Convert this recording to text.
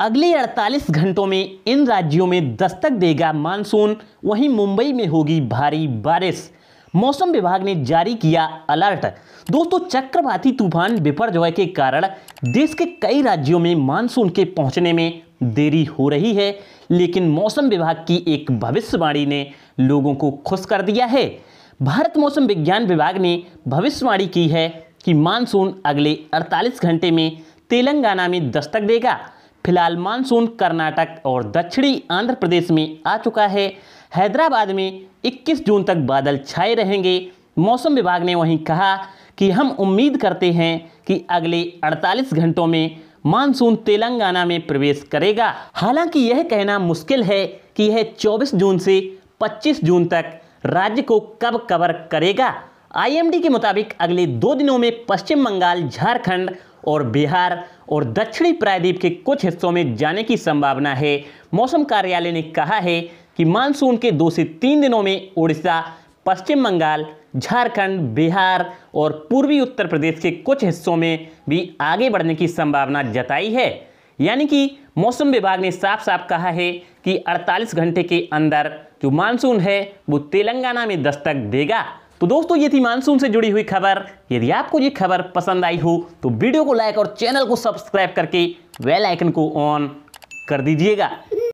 अगले 48 घंटों में इन राज्यों में दस्तक देगा मानसून वहीं मुंबई में होगी भारी बारिश मौसम विभाग ने जारी किया अलर्ट दोस्तों चक्रवाती तूफान बिपरजॉय के कारण देश के कई राज्यों में मानसून के पहुंचने में देरी हो रही है लेकिन मौसम विभाग की एक भविष्यवाणी ने लोगों को खुश कर दिया है भारत मौसम विज्ञान विभाग ने भविष्यवाणी की है कि मानसून अगले 48 घंटे में तेलंगाना में दस्तक देगा फिलहाल मानसून कर्नाटक और दक्षिणी आंध्र प्रदेश में आ चुका है हैदराबाद में 21 जून तक बादल छाए रहेंगे मौसम विभाग ने वहीं कहा कि हम उम्मीद करते हैं कि अगले 48 घंटों में मानसून तेलंगाना में प्रवेश करेगा हालांकि यह कहना मुश्किल है कि यह 24 जून से 25 जून तक राज्य को कब कवर करेगा आईएमडी के मुताबिक अगले दो दिनों में पश्चिम बंगाल झारखंड और बिहार और दक्षिणी प्रायद्वीप के कुछ हिस्सों में जाने की संभावना है मौसम कार्यालय ने कहा है कि मानसून के दो से तीन दिनों में उड़ीसा पश्चिम बंगाल झारखंड बिहार और पूर्वी उत्तर प्रदेश के कुछ हिस्सों में भी आगे बढ़ने की संभावना जताई है यानी कि मौसम विभाग ने साफ साफ कहा है कि 48 घंटे के अंदर जो मानसून है वो तेलंगाना में दस्तक देगा तो दोस्तों ये थी मानसून से जुड़ी हुई खबर यदि आपको ये खबर पसंद आई हो तो वीडियो को लाइक और चैनल को सब्सक्राइब करके वेल आइकन को ऑन कर दीजिएगा